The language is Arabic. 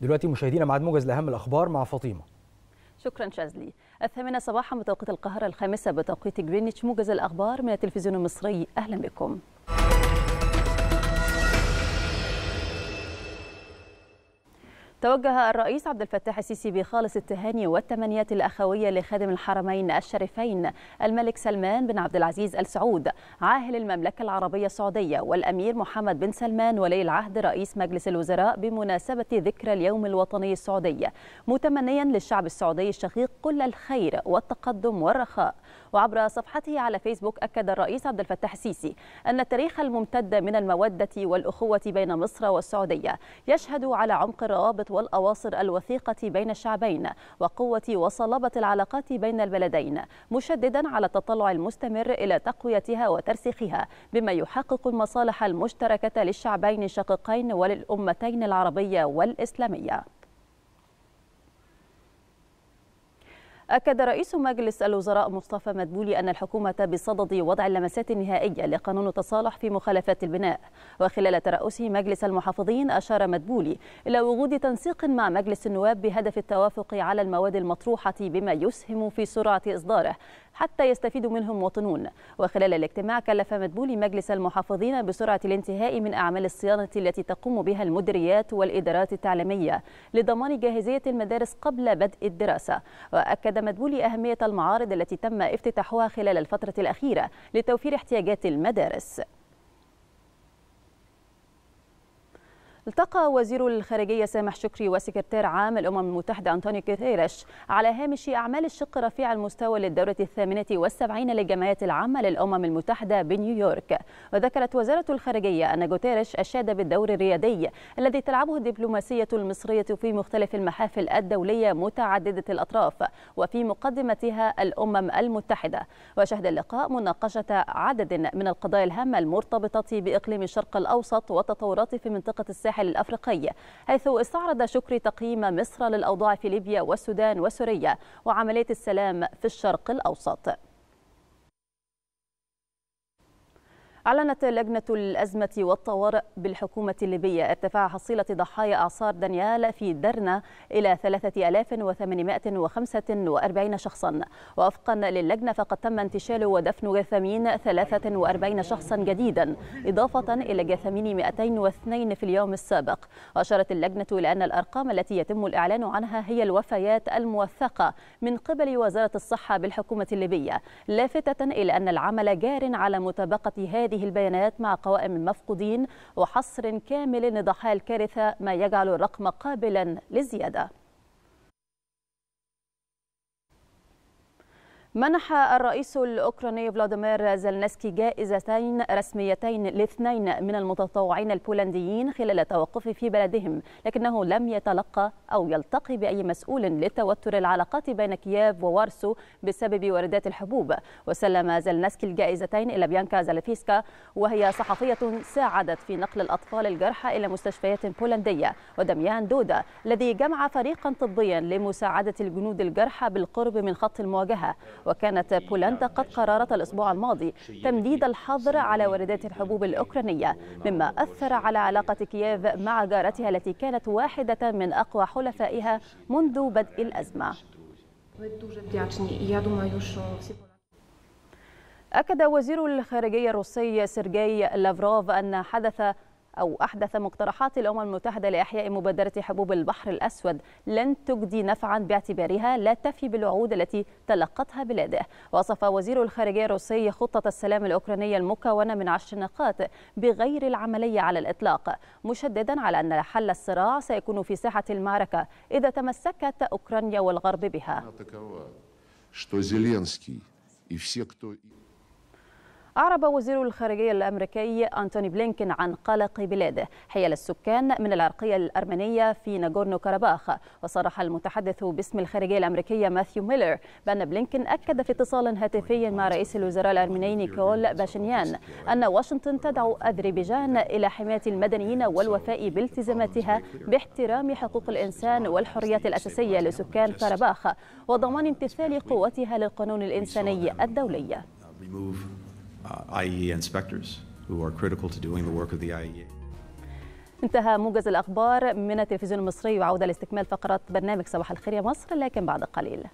دلوقتي مشاهدينا ميعاد موجز لاهم الاخبار مع فاطمه شكرا شازلي الثامنة صباحا بتوقيت القاهرة الخامسة بتوقيت جرينيتش موجز الأخبار من التلفزيون المصري أهلا بكم توجه الرئيس عبد الفتاح السيسي بخالص التهاني والتمنيات الأخوية لخادم الحرمين الشريفين الملك سلمان بن عبد العزيز آل سعود عاهل المملكة العربية السعودية والأمير محمد بن سلمان ولي العهد رئيس مجلس الوزراء بمناسبة ذكرى اليوم الوطني السعودي متمنيا للشعب السعودي الشقيق كل الخير والتقدم والرخاء وعبر صفحته على فيسبوك أكد الرئيس عبد الفتاح السيسي أن التاريخ الممتد من المودة والأخوة بين مصر والسعودية يشهد على عمق الروابط والأواصر الوثيقة بين الشعبين وقوة وصلابة العلاقات بين البلدين مشددا على التطلع المستمر إلى تقويتها وترسيخها بما يحقق المصالح المشتركة للشعبين الشقيقين وللأمتين العربية والإسلامية أكد رئيس مجلس الوزراء مصطفى مدبولي أن الحكومة بصدد وضع اللمسات النهائية لقانون التصالح في مخالفات البناء وخلال ترأسه مجلس المحافظين أشار مدبولي إلى وجود تنسيق مع مجلس النواب بهدف التوافق على المواد المطروحة بما يسهم في سرعة إصداره حتى يستفيد منه المواطنون وخلال الاجتماع كلف مدبولي مجلس المحافظين بسرعة الانتهاء من أعمال الصيانة التي تقوم بها المديريات والإدارات التعليمية لضمان جاهزية المدارس قبل بدء الدراسة وأكد مدبولي أهمية المعارض التي تم افتتاحها خلال الفترة الأخيرة لتوفير احتياجات المدارس التقى وزير الخارجية سامح شكري وسكرتير عام الأمم المتحدة أنطونيو كوتيريش على هامش أعمال الشق رفيع المستوى للدورة الثامنة والسبعين للجمعية العامة للأمم المتحدة بنيويورك وذكرت وزارة الخارجية أن جوتيريش أشاد بالدور الريادي الذي تلعبه الدبلوماسية المصرية في مختلف المحافل الدولية متعددة الأطراف وفي مقدمتها الأمم المتحدة وشهد اللقاء مناقشة عدد من القضايا الهامة المرتبطة بإقليم الشرق الأوسط والتطورات في منطقة الساحل الساحل الأفريقي حيث استعرض شكري تقييم مصر للأوضاع في ليبيا والسودان وسوريا وعملية السلام في الشرق الأوسط أعلنت لجنة الأزمة والطوارئ بالحكومة الليبية ارتفاع حصيلة ضحايا أعصار دانيال في درنا إلى 3845 شخصا وفقا للجنة فقد تم انتشال ودفن جثامين 43 شخصا جديدا إضافة إلى جثامين 202 في اليوم السابق وأشارت اللجنة إلى أن الأرقام التي يتم الإعلان عنها هي الوفيات الموثقة من قبل وزارة الصحة بالحكومة الليبية لافتة إلى أن العمل جار على مطابقة هذه هذه البيانات مع قوائم المفقودين وحصر كامل لضحايا الكارثة ما يجعل الرقم قابلا للزيادة منح الرئيس الأوكراني فلاديمير زلنسكي جائزتين رسميتين لاثنين من المتطوعين البولنديين خلال توقفه في بلدهم لكنه لم يتلقى أو يلتقي بأي مسؤول لتوتر العلاقات بين كييف ووارسو بسبب واردات الحبوب وسلم زلنسكي الجائزتين إلى بيانكا زالفيسكا وهي صحفية ساعدت في نقل الأطفال الجرحى إلى مستشفيات بولندية ودميان دودا الذي جمع فريقا طبيا لمساعدة الجنود الجرحى بالقرب من خط المواجهة وكانت بولندا قد قررت الأسبوع الماضي تمديد الحظر على واردات الحبوب الأوكرانية مما أثر على علاقة كييف مع جارتها التي كانت واحدة من أقوى حلفائها منذ بدء الأزمة أكد وزير الخارجية الروسي سيرجي لافروف أن حدث أو أحدث مقترحات الأمم المتحدة لإحياء مبادرة حبوب البحر الأسود لن تجدي نفعا باعتبارها لا تفي بالوعود التي تلقتها بلاده وصف وزير الخارجية الروسي خطة السلام الأوكرانية المكونة من عشر نقاط بغير العملية على الإطلاق مشددا على أن حل الصراع سيكون في ساحة المعركة إذا تمسكت أوكرانيا والغرب بها أعرب وزير الخارجية الأمريكي أنتوني بلينكن عن قلق بلاده حيال السكان من العرقية الأرمنية في ناغورنو كاراباخ وصرح المتحدث باسم الخارجية الأمريكية ماثيو ميلر بأن بلينكن أكد في اتصال هاتفي مع رئيس الوزراء الأرمني نيكول باشنيان أن واشنطن تدعو أذربيجان إلى حماية المدنيين والوفاء بالتزاماتها باحترام حقوق الإنسان والحريات الأساسية لسكان كاراباخ وضمان امتثال قوتها للقانون الإنساني الدولي. Uh, IEA inspectors who are critical to doing the work of the IEA. انتهى موجز الأخبار من التلفزيون المصري وعودة لاستكمال فقرات برنامج صباح الخير يا مصر لكن بعد قليل